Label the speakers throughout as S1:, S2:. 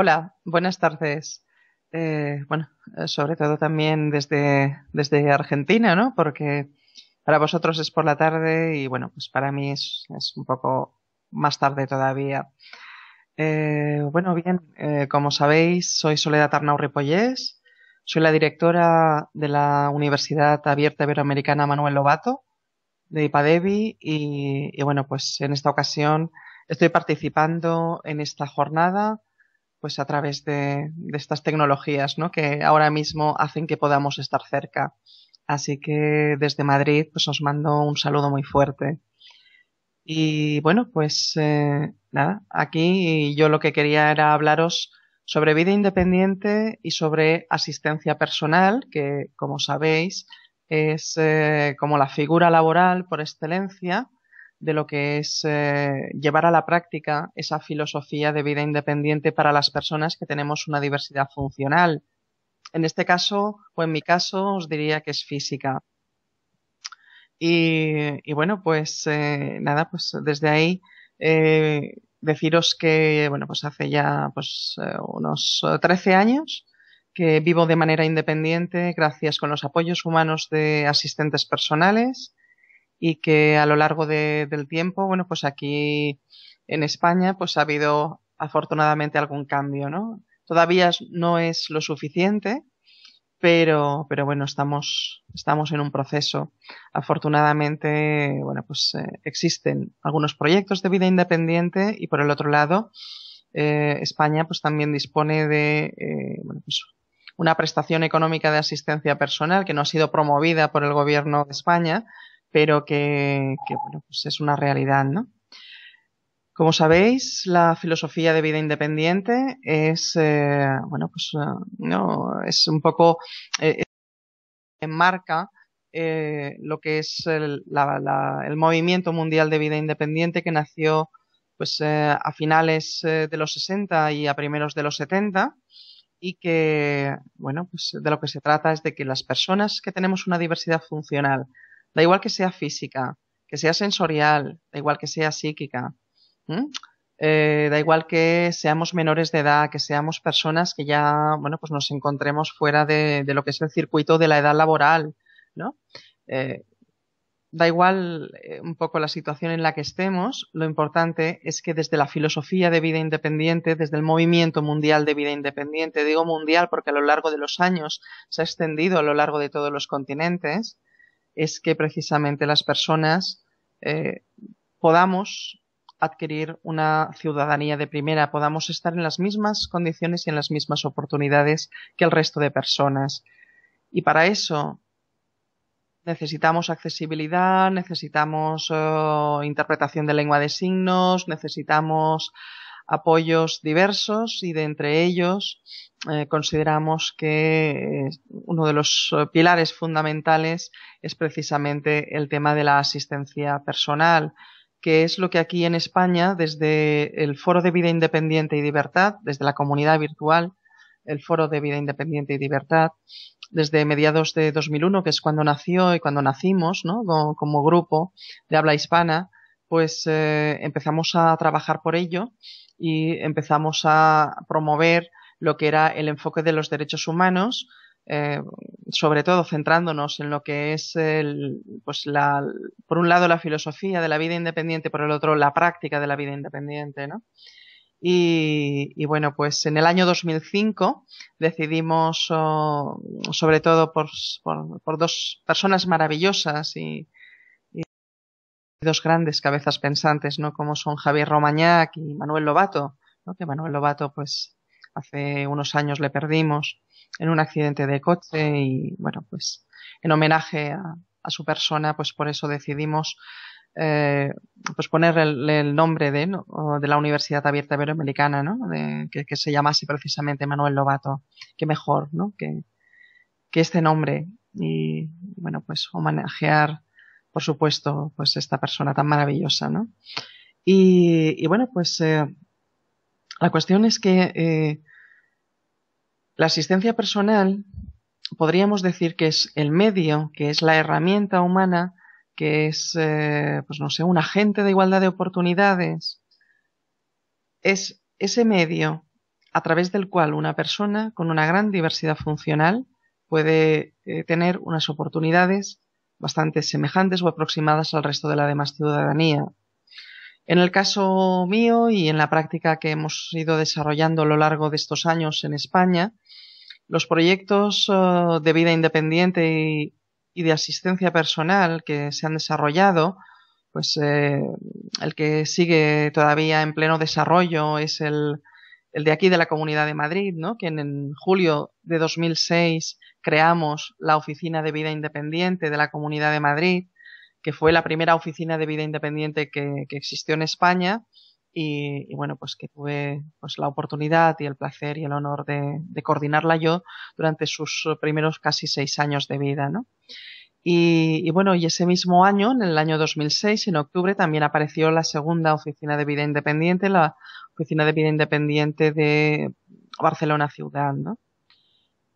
S1: Hola, buenas tardes. Eh, bueno, eh, sobre todo también desde, desde Argentina, ¿no? Porque para vosotros es por la tarde y bueno, pues para mí es, un poco más tarde todavía. Eh, bueno, bien, eh, como sabéis, soy Soledad Arnau Ripollés, soy la directora de la Universidad Abierta Iberoamericana Manuel Lobato de IPADEVI y, y bueno, pues en esta ocasión estoy participando en esta jornada pues a través de, estas tecnologías ¿no? que ahora mismo hacen que podamos estar cerca. Así que desde Madrid pues os mando un saludo muy fuerte. Y bueno, pues eh, nada, aquí yo lo que quería era hablaros sobre vida independiente y sobre asistencia personal, que como sabéis es eh, como la figura laboral por excelencia de lo que es eh, llevar a la práctica esa filosofía de vida independiente para las personas que tenemos una diversidad funcional. En este caso, o en mi caso, os diría que es física. Y, y bueno, pues eh, nada, pues desde ahí eh, deciros que, bueno, pues hace ya pues, unos 13 años que vivo de manera independiente gracias con los apoyos humanos de asistentes personales y que a lo largo de, del tiempo, bueno, pues aquí en España, pues ha habido afortunadamente algún cambio, ¿no? Todavía no es lo suficiente, pero, pero bueno, estamos, estamos en un proceso. Afortunadamente, bueno, pues eh, existen algunos proyectos de vida independiente y por el otro lado, eh, España pues también dispone de, eh, bueno, pues una prestación económica de asistencia personal que no ha sido promovida por el gobierno de España, pero que, bueno, pues es una realidad, ¿no? Como sabéis, la filosofía de vida independiente es, eh, bueno, pues, eh, no, es un poco, eh, enmarca lo que es el, el, movimiento mundial de vida independiente que nació pues, a finales de los 60 y a primeros de los 70 y que, bueno, pues de lo que se trata es de que las personas que tenemos una diversidad funcional, Da igual que sea física, que sea sensorial, da igual que sea psíquica. Eh, da igual que seamos menores de edad, que seamos personas que ya, bueno, pues nos encontremos fuera de, lo que es el circuito de la edad laboral, ¿no? Eh, da igual eh, un poco la situación en la que estemos, lo importante es que desde la filosofía de vida independiente, desde el movimiento mundial de vida independiente, digo mundial porque a lo largo de los años se ha extendido a lo largo de todos los continentes, es que precisamente las personas eh, podamos adquirir una ciudadanía de primera, podamos estar en las mismas condiciones y en las mismas oportunidades que el resto de personas. Y para eso necesitamos accesibilidad, necesitamos oh, interpretación de lengua de signos, necesitamos apoyos diversos y de entre ellos eh, consideramos que eh, uno de los eh, pilares fundamentales es precisamente el tema de la asistencia personal que es lo que aquí en España, desde el Foro de Vida Independiente y Libertad, desde la comunidad virtual, el Foro de Vida Independiente y Libertad, desde mediados de 2001, que es cuando nació y cuando nacimos, ¿no? Como, grupo de habla hispana, pues empezamos a trabajar por ello y empezamos a promover lo que era el enfoque de los derechos humanos, eh, sobre todo centrándonos en lo que es, el, pues la, por un lado, la filosofía de la vida independiente, por el otro, la práctica de la vida independiente. ¿no? Y, y, bueno, pues en el año 2005 decidimos, oh, sobre todo por, por, por, dos personas maravillosas y, dos grandes cabezas pensantes, ¿no? Como son Javier Romagnac y Manuel Lobato, ¿no? Que Manuel Lobato, pues, hace unos años le perdimos en un accidente de coche y, bueno, pues, en homenaje a, su persona, pues por eso decidimos eh, pues poner el, nombre de, de, la Universidad Abierta Iberoamericana, ¿no? De, que, que, se llamase precisamente Manuel Lobato. que mejor, ¿no? Que, que este nombre. Y bueno, pues homenajear por supuesto, pues esta persona tan maravillosa, ¿no? Y, bueno, pues eh, la cuestión es que eh, la asistencia personal podríamos decir que es el medio, que es la herramienta humana, que es, eh, pues no sé, un agente de igualdad de oportunidades. Es ese medio a través del cual una persona con una gran diversidad funcional puede tener unas oportunidades bastante semejantes o aproximadas al resto de la demás ciudadanía. En el caso mío y en la práctica que hemos ido desarrollando a lo largo de estos años en España, los proyectos eh, de vida independiente y, de asistencia personal que se han desarrollado, pues eh, el que sigue todavía en pleno desarrollo es el el de aquí de la Comunidad de Madrid, ¿no? Que en julio de 2006 creamos la Oficina de Vida Independiente de la Comunidad de Madrid, que fue la primera oficina de vida independiente que, que existió en España y, bueno, pues que tuve pues, la oportunidad y el placer y el honor de, de coordinarla yo durante sus primeros casi seis años de vida, ¿no? Y, bueno, y ese mismo año, en el año 2006, en octubre, también apareció la segunda oficina de vida independiente, la oficina de vida independiente de Barcelona Ciudad, ¿no?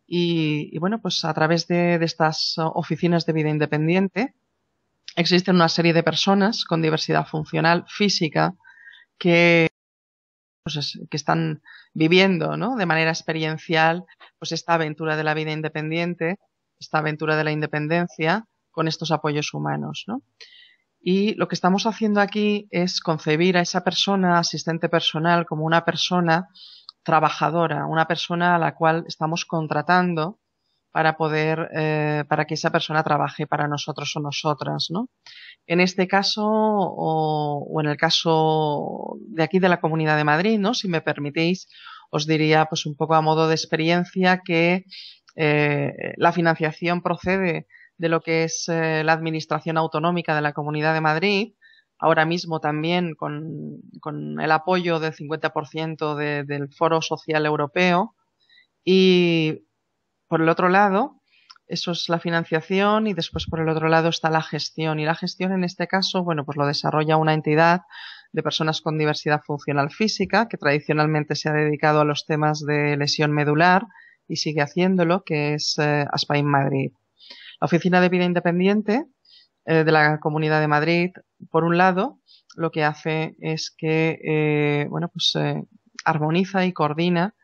S1: Y, bueno, pues a través de, de estas oficinas de vida independiente existen una serie de personas con diversidad funcional física que pues, que están viviendo ¿no? de manera experiencial pues esta aventura de la vida independiente esta aventura de la independencia con estos apoyos humanos. ¿no? Y lo que estamos haciendo aquí es concebir a esa persona, asistente personal, como una persona trabajadora, una persona a la cual estamos contratando para poder, eh, para que esa persona trabaje para nosotros o nosotras, ¿no? En este caso, o, o, en el caso de aquí de la Comunidad de Madrid, ¿no? Si me permitís, os diría, pues un poco a modo de experiencia, que eh, la financiación procede de lo que es eh, la Administración Autonómica de la Comunidad de Madrid, ahora mismo también con, el apoyo del 50% del Foro Social Europeo. Y por el otro lado, eso es la financiación y después por el otro lado está la gestión. Y la gestión en este caso, bueno, pues lo desarrolla una entidad de personas con diversidad funcional física que tradicionalmente se ha dedicado a los temas de lesión medular y sigue haciéndolo, que es eh, Aspain Madrid. La Oficina de Vida Independiente eh, de la Comunidad de Madrid, por un lado, lo que hace es que, eh, bueno, pues armoniza y coordina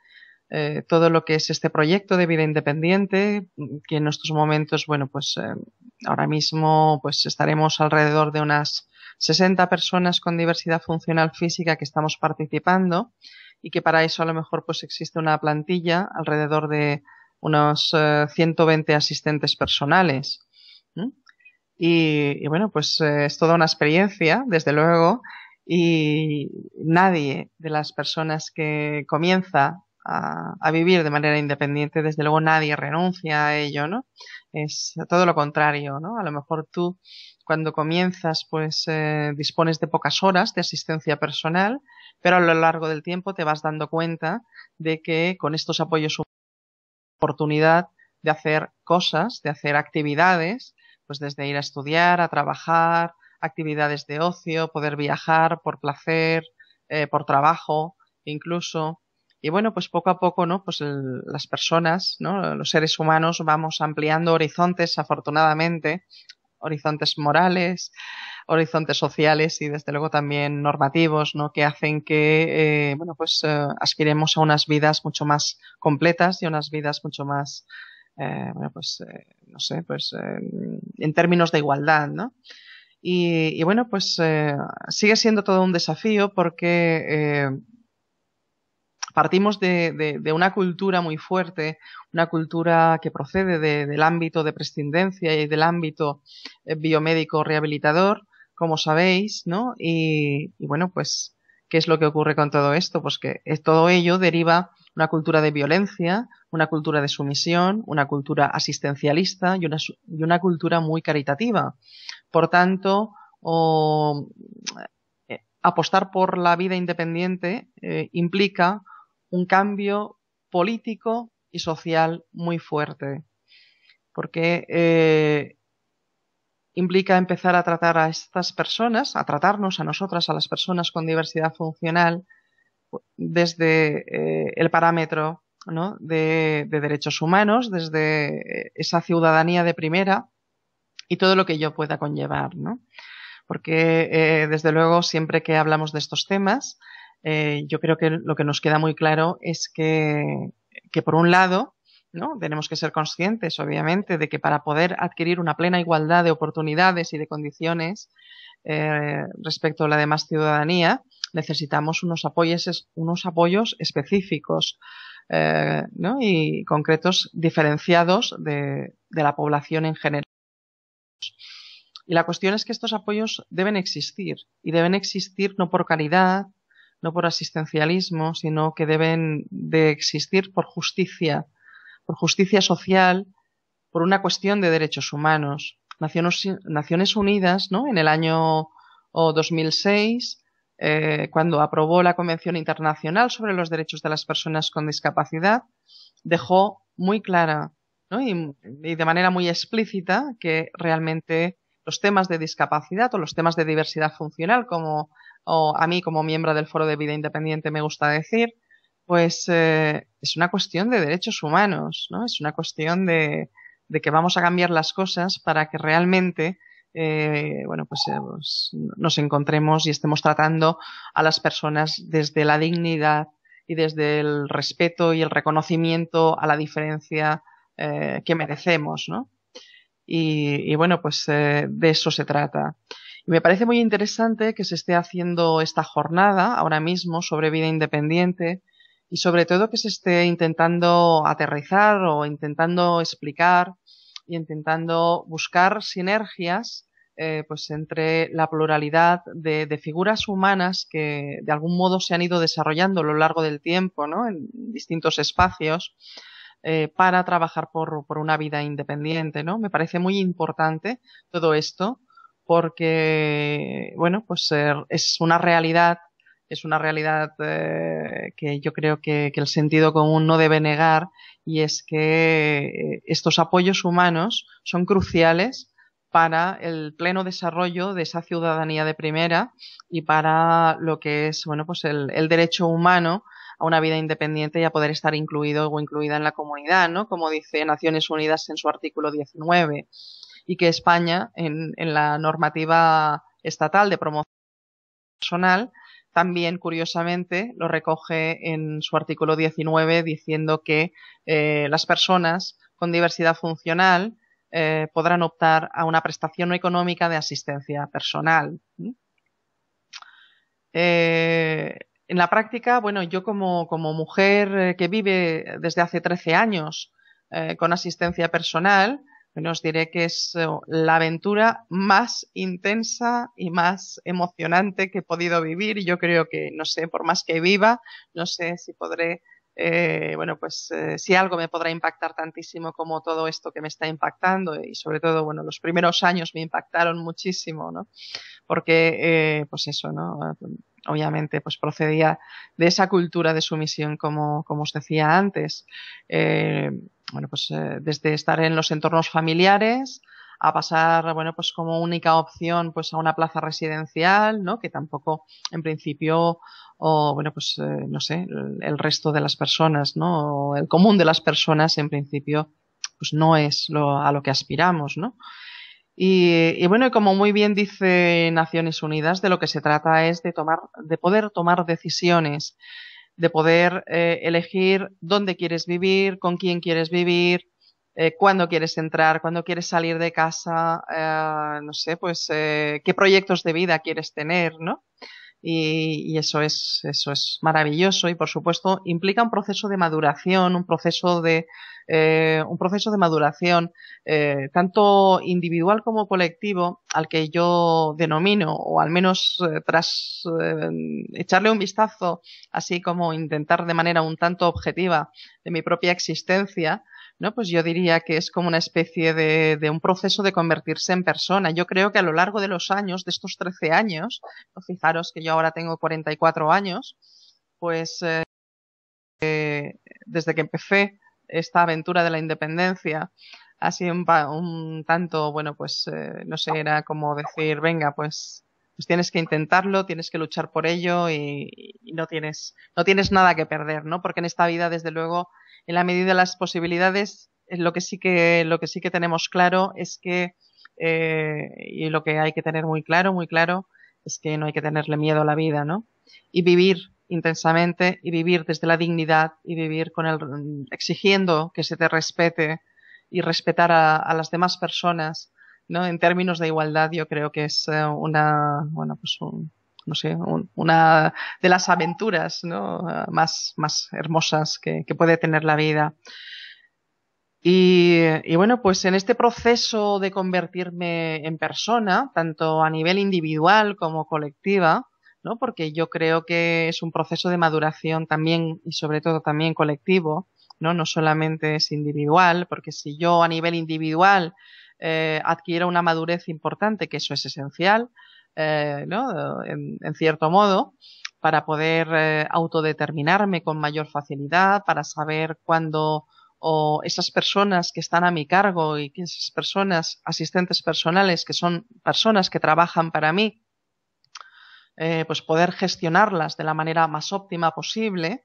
S1: todo lo que es este proyecto de vida independiente, que en estos momentos, bueno, pues ahora mismo pues estaremos alrededor de unas 60 personas con diversidad funcional física que estamos participando y que para eso a lo mejor pues existe una plantilla alrededor de unos 120 eh, asistentes personales. Y, bueno, pues eh, es toda una experiencia, desde luego, y nadie de las personas que comienza a, vivir de manera independiente, desde luego nadie renuncia a ello, ¿no? Es todo lo contrario, ¿no? A lo mejor tú cuando comienzas, pues eh, dispones de pocas horas de asistencia personal, pero a lo largo del tiempo te vas dando cuenta de que con estos apoyos oportunidad de hacer cosas, de hacer actividades, pues desde ir a estudiar, a trabajar, actividades de ocio, poder viajar por placer, eh, por trabajo, incluso. Y bueno, pues poco a poco, ¿no? Pues las personas, ¿no? Los seres humanos vamos ampliando horizontes, afortunadamente, horizontes morales, horizontes sociales y desde luego también normativos, ¿no? Que hacen que, eh, bueno, pues eh, aspiremos a unas vidas mucho más completas y unas vidas mucho más, eh, bueno, pues, no sé, pues en términos de igualdad, ¿no? y bueno, pues sigue siendo todo un desafío porque partimos de, una cultura muy fuerte, una cultura que procede del ámbito de prescindencia y del ámbito eh, biomédico rehabilitador, como sabéis, ¿no? Y, bueno, pues, ¿qué es lo que ocurre con todo esto? Pues que eh, todo ello deriva una cultura de violencia, una cultura de sumisión, una cultura asistencialista y una, una cultura muy caritativa. Por tanto, eh, apostar por la vida independiente implica un cambio político y social muy fuerte, porque eh, implica empezar a tratar a estas personas, a tratarnos a nosotras, a las personas con diversidad funcional, desde eh, el parámetro ¿no? de, derechos humanos, desde eh, esa ciudadanía de primera y todo lo que ello pueda conllevar. ¿no? Porque, desde luego, siempre que hablamos de estos temas, eh, yo creo que lo que nos queda muy claro es que, por un lado, ¿no? Tenemos que ser conscientes, obviamente, de que para poder adquirir una plena igualdad de oportunidades y de condiciones eh, respecto a la demás ciudadanía, necesitamos unos apoyos, unos apoyos específicos eh, ¿no? y concretos diferenciados de, de, la población en general. Y la cuestión es que estos apoyos deben existir y deben existir no por caridad, no por asistencialismo, sino que deben de existir por justicia, por justicia social, por una cuestión de derechos humanos. Naciones Unidas, ¿no? En el año 2006, eh, cuando aprobó la Convención Internacional sobre los Derechos de las Personas con Discapacidad, dejó muy clara y, de manera muy explícita que realmente los temas de discapacidad o los temas de diversidad funcional, como o a mí como miembro del Foro de Vida Independiente me gusta decir, pues eh, es una cuestión de derechos humanos, ¿no? Es una cuestión de, de que vamos a cambiar las cosas para que realmente eh, bueno, pues, eh, pues, nos encontremos y estemos tratando a las personas desde la dignidad y desde el respeto y el reconocimiento a la diferencia que merecemos, ¿no? Y, y bueno, pues de eso se trata. Me parece muy interesante que se esté haciendo esta jornada ahora mismo sobre vida independiente y sobre todo que se esté intentando aterrizar o intentando explicar y intentando buscar sinergias eh, pues entre la pluralidad de, figuras humanas que de algún modo se han ido desarrollando a lo largo del tiempo ¿no? en distintos espacios eh, para trabajar por, por, una vida independiente. ¿no? Me parece muy importante todo esto porque, bueno, pues es una realidad, es una realidad eh, que yo creo que, el sentido común no debe negar y es que eh, estos apoyos humanos son cruciales para el pleno desarrollo de esa ciudadanía de primera y para lo que es, bueno, pues el, derecho humano a una vida independiente y a poder estar incluido o incluida en la comunidad, ¿no? Como dice Naciones Unidas en su artículo 19 y que España, en, la normativa estatal de promoción personal, también, curiosamente, lo recoge en su artículo 19 diciendo que eh, las personas con diversidad funcional eh, podrán optar a una prestación económica de asistencia personal. Eh, en la práctica, bueno, yo como, mujer que vive desde hace 13 años con asistencia personal, os diré que es eh, la aventura más intensa y más emocionante que he podido vivir. y Yo creo que, no sé, por más que viva, no sé si podré, eh, bueno, pues eh, si algo me podrá impactar tantísimo como todo esto que me está impactando y sobre todo, bueno, los primeros años me impactaron muchísimo, ¿no? Porque, eh, pues eso, ¿no? obviamente pues procedía de esa cultura de sumisión como, como os decía antes. Eh, bueno, pues eh, desde estar en los entornos familiares a pasar, bueno, pues como única opción, pues a una plaza residencial, ¿no? Que tampoco, en principio, o bueno, pues eh, no sé, el, resto de las personas, ¿no? el común de las personas, en principio, pues no es lo, a lo que aspiramos, ¿no? Y, y, bueno, como muy bien dice Naciones Unidas, de lo que se trata es de tomar, de poder tomar decisiones de poder eh, elegir dónde quieres vivir, con quién quieres vivir, eh, cuándo quieres entrar, cuándo quieres salir de casa, eh, no sé, pues eh, qué proyectos de vida quieres tener, ¿no? y, y, eso, es, eso es maravilloso y por supuesto implica un proceso de maduración, un proceso de, eh, un proceso de maduración eh, tanto individual como colectivo al que yo denomino o al menos eh, tras echarle un vistazo así como intentar de manera un tanto objetiva de mi propia existencia ¿no? Pues yo diría que es como una especie de, de, un proceso de convertirse en persona. Yo creo que a lo largo de los años, de estos 13 años, fijaros que yo ahora tengo 44 años, pues eh, desde que empecé esta aventura de la independencia, ha sido un, tanto, bueno, pues eh, no sé, era como decir, venga, pues pues tienes que intentarlo, tienes que luchar por ello y, no tienes, no tienes nada que perder, ¿no? Porque en esta vida, desde luego, en la medida de las posibilidades, eh, lo que sí que, lo que sí que tenemos claro es que, eh, y lo que hay que tener muy claro, muy claro, es que no hay que tenerle miedo a la vida, ¿no? Y vivir intensamente y vivir desde la dignidad y vivir con el, exigiendo que se te respete y respetar a las demás personas en términos de igualdad, yo creo que es eh, una, bueno, pues un, no sé, una de las aventuras ¿no? Eh, más, hermosas que, que puede tener la vida. Y, y, bueno, pues en este proceso de convertirme en persona, tanto a nivel individual como colectiva, ¿no? porque yo creo que es un proceso de maduración también y sobre todo también colectivo, no, no solamente es individual, porque si yo a nivel individual eh, adquiera una madurez importante, que eso es esencial, eh, ¿no? en, cierto modo, para poder eh, autodeterminarme con mayor facilidad, para saber cuándo o esas personas que están a mi cargo y que esas personas, asistentes personales, que son personas que trabajan para mí, eh, pues poder gestionarlas de la manera más óptima posible,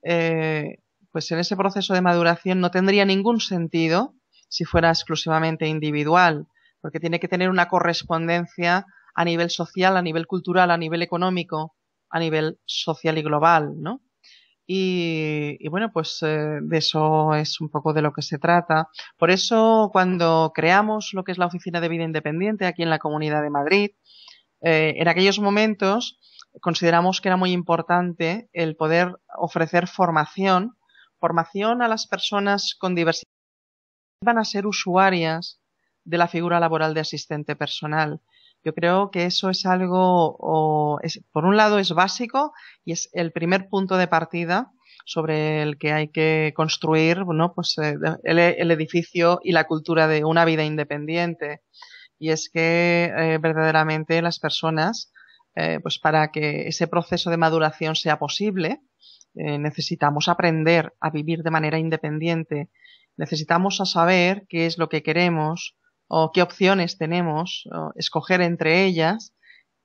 S1: pues en ese proceso de maduración no tendría ningún sentido si fuera exclusivamente individual, porque tiene que tener una correspondencia a nivel social, a nivel cultural, a nivel económico, a nivel social y global, ¿no? Y, y bueno, pues eh, de eso es un poco de lo que se trata. Por eso, cuando creamos lo que es la Oficina de Vida Independiente aquí en la Comunidad de Madrid, eh, en aquellos momentos consideramos que era muy importante el poder ofrecer formación, formación a las personas con diversidad van a ser usuarias de la figura laboral de asistente personal. Yo creo que eso es algo, por un lado, es básico y es el primer punto de partida sobre el que hay que construir pues, eh, el, edificio y la cultura de una vida independiente. Y es que eh, verdaderamente las personas, eh, pues para que ese proceso de maduración sea posible, necesitamos aprender a vivir de manera independiente necesitamos saber qué es lo que queremos o qué opciones tenemos, escoger entre ellas.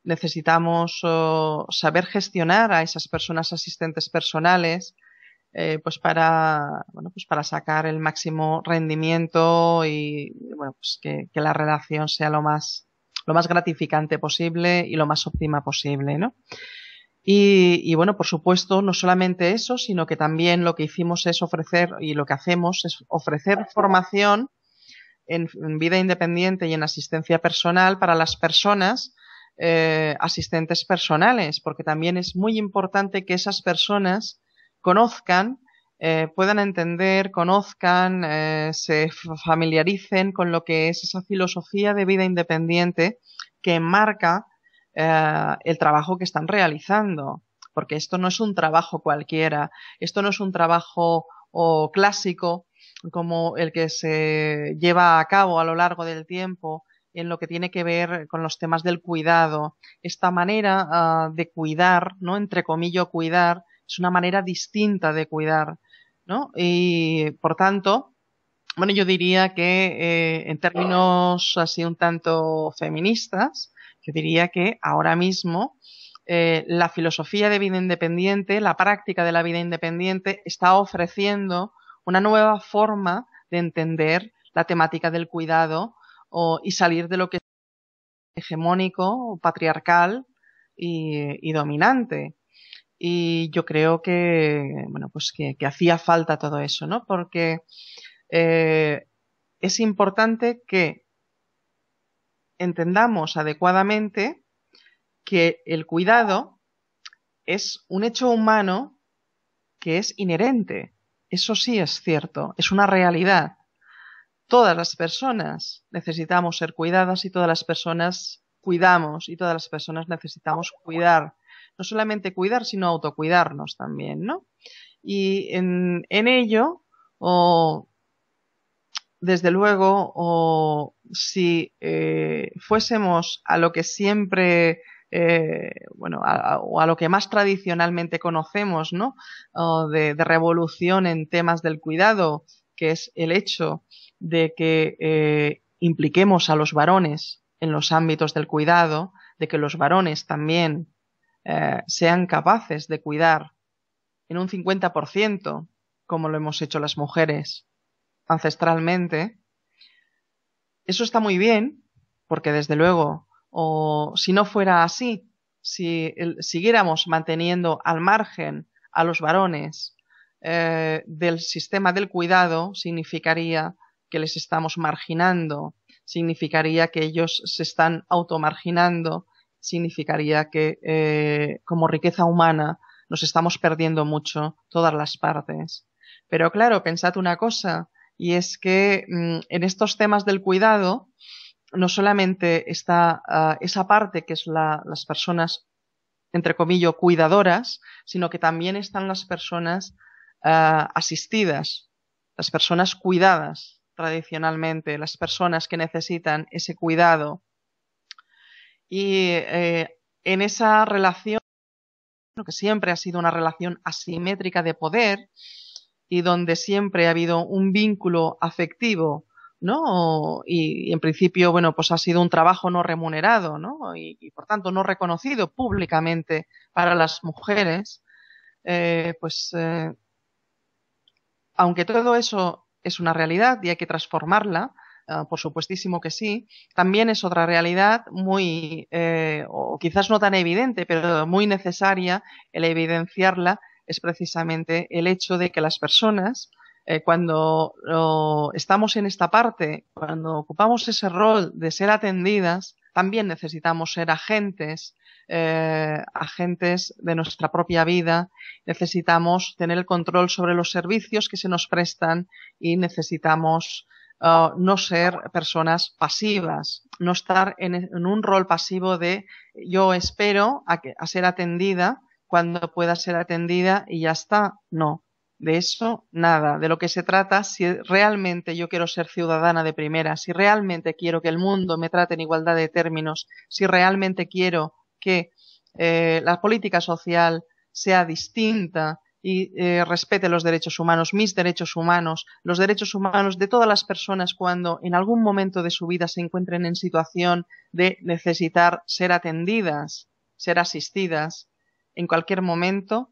S1: Necesitamos saber gestionar a esas personas asistentes personales, eh, pues para bueno, pues para sacar el máximo rendimiento y pues que, que, la relación sea lo más lo más gratificante posible y lo más óptima posible, ¿no? Y, y, bueno, por supuesto, no solamente eso, sino que también lo que hicimos es ofrecer, y lo que hacemos es ofrecer formación en, vida independiente y en asistencia personal para las personas eh, asistentes personales, porque también es muy importante que esas personas conozcan, eh, puedan entender, conozcan, eh, se familiaricen con lo que es esa filosofía de vida independiente que enmarca eh, el trabajo que están realizando, porque esto no es un trabajo cualquiera, esto no es un trabajo clásico como el que se lleva a cabo a lo largo del tiempo en lo que tiene que ver con los temas del cuidado. Esta manera ah, de cuidar, ¿no? Entre comillas, cuidar, es una manera distinta de cuidar, ¿no? Y por tanto, bueno, yo diría que eh, en términos así un tanto feministas, yo diría que ahora mismo eh, la filosofía de vida independiente, la práctica de la vida independiente, está ofreciendo una nueva forma de entender la temática del cuidado y salir de lo que es hegemónico, patriarcal y, dominante. Y yo creo que, bueno, pues que, hacía falta todo eso, ¿no? Porque eh, es importante que entendamos adecuadamente que el cuidado es un hecho humano que es inherente. Eso sí es cierto, es una realidad. Todas las personas necesitamos ser cuidadas y todas las personas cuidamos y todas las personas necesitamos cuidar. No solamente cuidar, sino autocuidarnos también, ¿no? Y en, ello, desde luego, o si eh, fuésemos a lo que siempre, eh, bueno, a, o a lo que más tradicionalmente conocemos, ¿no? de, revolución en temas del cuidado, que es el hecho de que eh, impliquemos a los varones en los ámbitos del cuidado, de que los varones también sean capaces de cuidar en un 50%, como lo hemos hecho las mujeres ancestralmente, eso está muy bien, porque desde luego, o si no fuera así, si siguiéramos manteniendo al margen a los varones eh, del sistema del cuidado, significaría que les estamos marginando, significaría que ellos se están automarginando, significaría que eh, como riqueza humana nos estamos perdiendo mucho todas las partes. Pero claro, pensad una cosa, y es que mm, en estos temas del cuidado no solamente está ah, esa parte que es la, las personas, entre comillas, cuidadoras, sino que también están las personas ah, asistidas, las personas cuidadas tradicionalmente, las personas que necesitan ese cuidado. Y eh, en esa relación, que siempre ha sido una relación asimétrica de poder, y donde siempre ha habido un vínculo afectivo, ¿no? Y, en principio, bueno, pues ha sido un trabajo no remunerado, ¿no? Y, por tanto no reconocido públicamente para las mujeres, eh, pues eh, aunque todo eso es una realidad y hay que transformarla, ah, por supuestísimo que sí, también es otra realidad muy, eh, quizás no tan evidente, pero muy necesaria el evidenciarla es precisamente el hecho de que las personas, eh, cuando estamos en esta parte, cuando ocupamos ese rol de ser atendidas, también necesitamos ser agentes, eh, agentes de nuestra propia vida, necesitamos tener el control sobre los servicios que se nos prestan y necesitamos no ser personas pasivas, no estar en, un rol pasivo de yo espero a ser atendida cuando pueda ser atendida y ya está. No, de eso nada. De lo que se trata, si realmente yo quiero ser ciudadana de primera, si realmente quiero que el mundo me trate en igualdad de términos, si realmente quiero que eh, la política social sea distinta y eh, respete los derechos humanos, mis derechos humanos, los derechos humanos de todas las personas cuando en algún momento de su vida se encuentren en situación de necesitar ser atendidas, ser asistidas, en cualquier momento,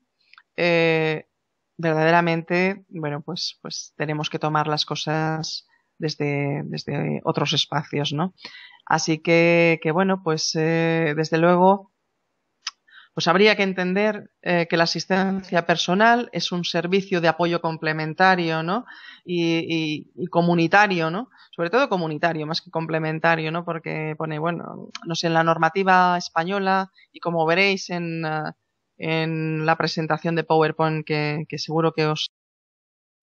S1: eh, verdaderamente, bueno, pues, pues tenemos que tomar las cosas desde, desde otros espacios, ¿no? Así que, que bueno, pues eh, desde luego, pues habría que entender eh, que la asistencia personal es un servicio de apoyo complementario, ¿no? Y, y, comunitario, ¿no? Sobre todo comunitario, más que complementario, ¿no? Porque pone, bueno, no sé, en la normativa española y como veréis en en la presentación de PowerPoint que, que seguro que os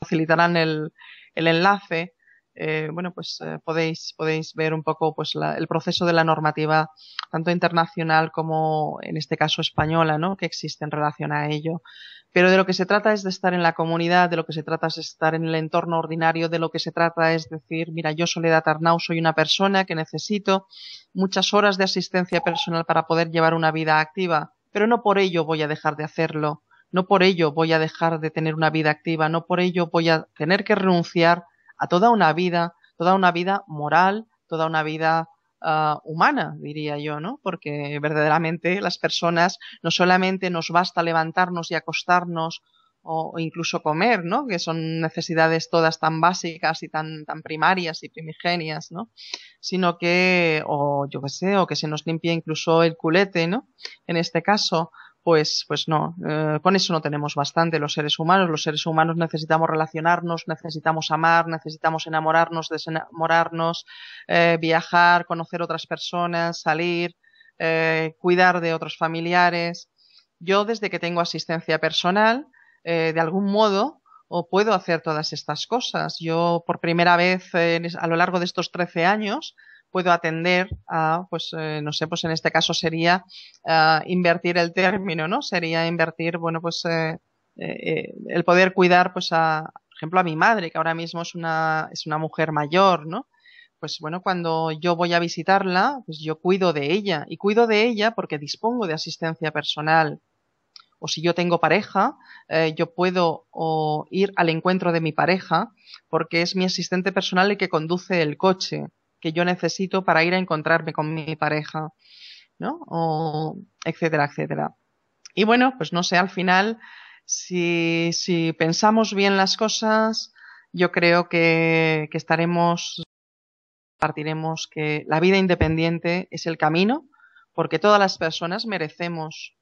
S1: facilitarán el, el enlace. Eh, bueno, pues eh, podéis, podéis ver un poco pues, la, el proceso de la normativa, tanto internacional como en este caso española, ¿no? que existe en relación a ello. Pero de lo que se trata es de estar en la comunidad, de lo que se trata es de estar en el entorno ordinario, de lo que se trata es decir, mira, yo Soledad Arnau soy una persona que necesito muchas horas de asistencia personal para poder llevar una vida activa pero no por ello voy a dejar de hacerlo, no por ello voy a dejar de tener una vida activa, no por ello voy a tener que renunciar a toda una vida, toda una vida moral, toda una vida ah, humana, diría yo, ¿no? Porque verdaderamente las personas no solamente nos basta levantarnos y acostarnos o, incluso comer, ¿no? Que son necesidades todas tan básicas y tan, tan primarias y primigenias, ¿no? Sino que, o yo qué sé, o que se nos limpie incluso el culete, ¿no? En este caso, pues, pues no, eh, con eso no tenemos bastante los seres humanos. Los seres humanos necesitamos relacionarnos, necesitamos amar, necesitamos enamorarnos, desenamorarnos, eh, viajar, conocer otras personas, salir, eh, cuidar de otros familiares. Yo desde que tengo asistencia personal, eh, de algún modo o puedo hacer todas estas cosas. Yo por primera vez a lo largo de estos 13 años puedo atender a, pues eh, no sé, pues en este caso sería ah, invertir el término, ¿no? Sería invertir, bueno, pues eh, el poder cuidar, pues a, por ejemplo, a mi madre, que ahora mismo es una, es una mujer mayor, ¿no? Pues bueno, cuando yo voy a visitarla, pues yo cuido de ella y cuido de ella porque dispongo de asistencia personal o si yo tengo pareja, eh, yo puedo ir al encuentro de mi pareja porque es mi asistente personal el que conduce el coche que yo necesito para ir a encontrarme con mi pareja, ¿no? O etcétera, etcétera. Y bueno, pues no sé, al final, si, si pensamos bien las cosas, yo creo que, que estaremos, partiremos que la vida independiente es el camino, porque todas las personas merecemos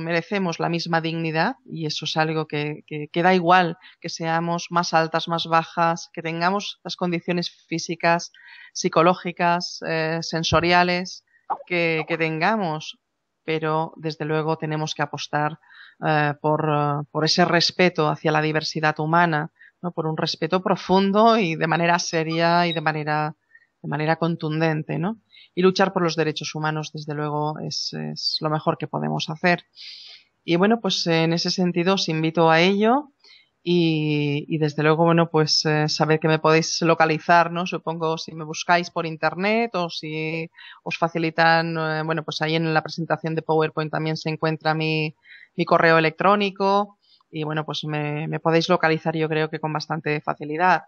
S1: merecemos la misma dignidad y eso es algo que, que, da igual que seamos más altas, más bajas, que tengamos las condiciones físicas, psicológicas, eh, sensoriales que, que, tengamos, pero desde luego tenemos que apostar eh, por, por, ese respeto hacia la diversidad humana, ¿no? por un respeto profundo y de manera seria y de manera de manera contundente, ¿no? Y luchar por los derechos humanos, desde luego, es, es lo mejor que podemos hacer. Y bueno, pues en ese sentido os invito a ello. Y, desde luego, bueno, pues eh, saber que me podéis localizar, ¿no? Supongo si me buscáis por internet o si os facilitan, eh, bueno, pues ahí en la presentación de PowerPoint también se encuentra mi, mi correo electrónico y bueno, pues me, podéis localizar yo creo que con bastante facilidad.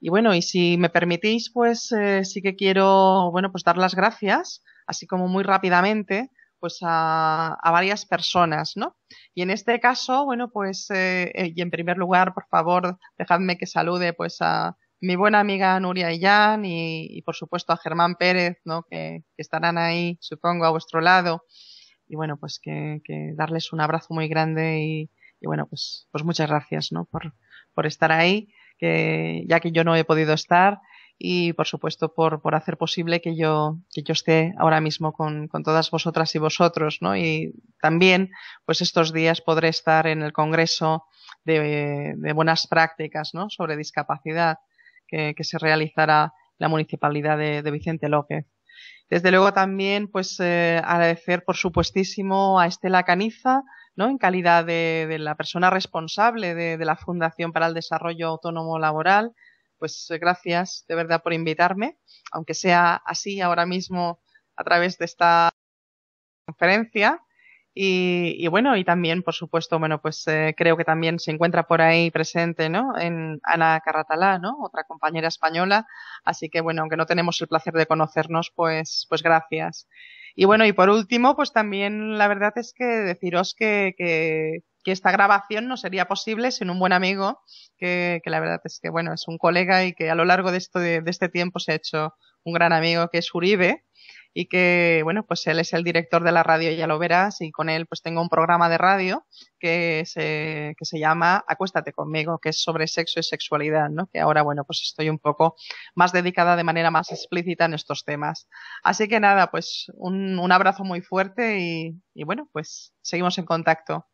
S1: Y bueno, y si me permitís, pues eh, sí que quiero, bueno, pues dar las gracias, así como muy rápidamente, pues a, a varias personas, ¿no? Y en este caso, bueno, pues, eh, eh y en primer lugar, por favor, dejadme que salude pues a mi buena amiga Nuria y y, y por supuesto a Germán Pérez, ¿no? Que, que estarán ahí, supongo, a vuestro lado. Y bueno, pues que, que darles un abrazo muy grande y, y bueno, pues, pues muchas gracias ¿no? por, estar ahí, que, ya que yo no he podido estar y por supuesto por, por hacer posible que yo, que yo esté ahora mismo con, todas vosotras y vosotros, ¿no? Y también, pues estos días podré estar en el Congreso de, de Buenas Prácticas, ¿no? Sobre discapacidad que, se realizará la Municipalidad de, Vicente López. Desde luego también, pues eh, agradecer por supuestísimo a Estela Caniza, ¿no? En calidad de, de la persona responsable de, de, la Fundación para el Desarrollo Autónomo Laboral. Pues eh, gracias de verdad por invitarme, aunque sea así ahora mismo a través de esta conferencia. Y, bueno, y también, por supuesto, bueno, pues eh, creo que también se encuentra por ahí presente, ¿no? En Ana Carratalá, ¿no? Otra compañera española. Así que bueno, aunque no tenemos el placer de conocernos, pues, pues gracias. Y bueno, y por último, pues también la verdad es que deciros que, que, que esta grabación no sería posible sin un buen amigo, que, que, la verdad es que bueno, es un colega y que a lo largo de, esto, de, de este tiempo se ha hecho un gran amigo que es Uribe y que, bueno, pues él es el director de la radio, ya lo verás, y con él pues tengo un programa de radio que se, que se llama Acuéstate conmigo, que es sobre sexo y sexualidad, ¿no? Que ahora, bueno, pues estoy un poco más dedicada de manera más explícita en estos temas. Así que nada, pues un, un abrazo muy fuerte y, y bueno, pues seguimos en contacto.